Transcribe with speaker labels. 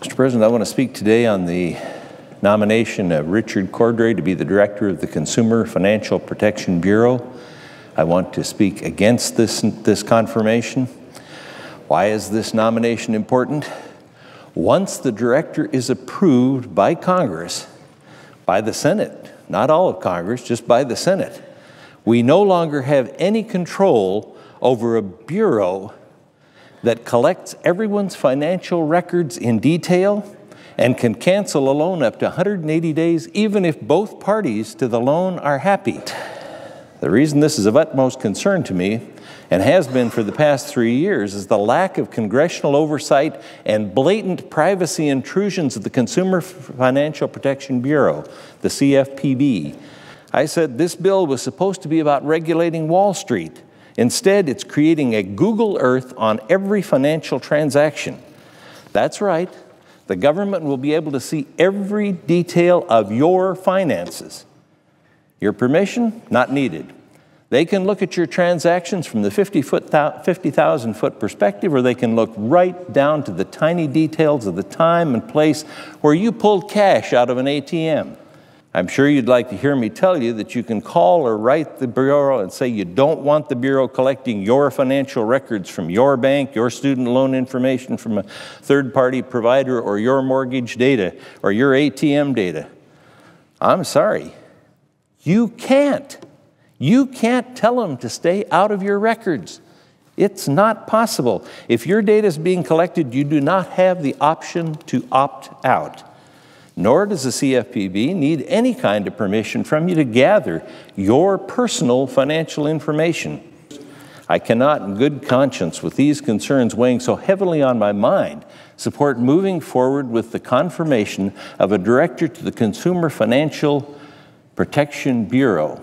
Speaker 1: Mr. President, I want to speak today on the nomination of Richard Cordray to be the director of the Consumer Financial Protection Bureau. I want to speak against this, this confirmation. Why is this nomination important? Once the director is approved by Congress, by the Senate, not all of Congress, just by the Senate, we no longer have any control over a bureau that collects everyone's financial records in detail and can cancel a loan up to 180 days, even if both parties to the loan are happy. The reason this is of utmost concern to me, and has been for the past three years, is the lack of congressional oversight and blatant privacy intrusions of the Consumer Financial Protection Bureau, the CFPB. I said this bill was supposed to be about regulating Wall Street. Instead, it's creating a Google Earth on every financial transaction. That's right, the government will be able to see every detail of your finances. Your permission? Not needed. They can look at your transactions from the 50,000 foot perspective, or they can look right down to the tiny details of the time and place where you pulled cash out of an ATM. I'm sure you'd like to hear me tell you that you can call or write the Bureau and say you don't want the Bureau collecting your financial records from your bank, your student loan information from a third party provider, or your mortgage data, or your ATM data. I'm sorry, you can't. You can't tell them to stay out of your records. It's not possible. If your data is being collected, you do not have the option to opt out nor does the CFPB need any kind of permission from you to gather your personal financial information. I cannot, in good conscience, with these concerns weighing so heavily on my mind, support moving forward with the confirmation of a director to the Consumer Financial Protection Bureau.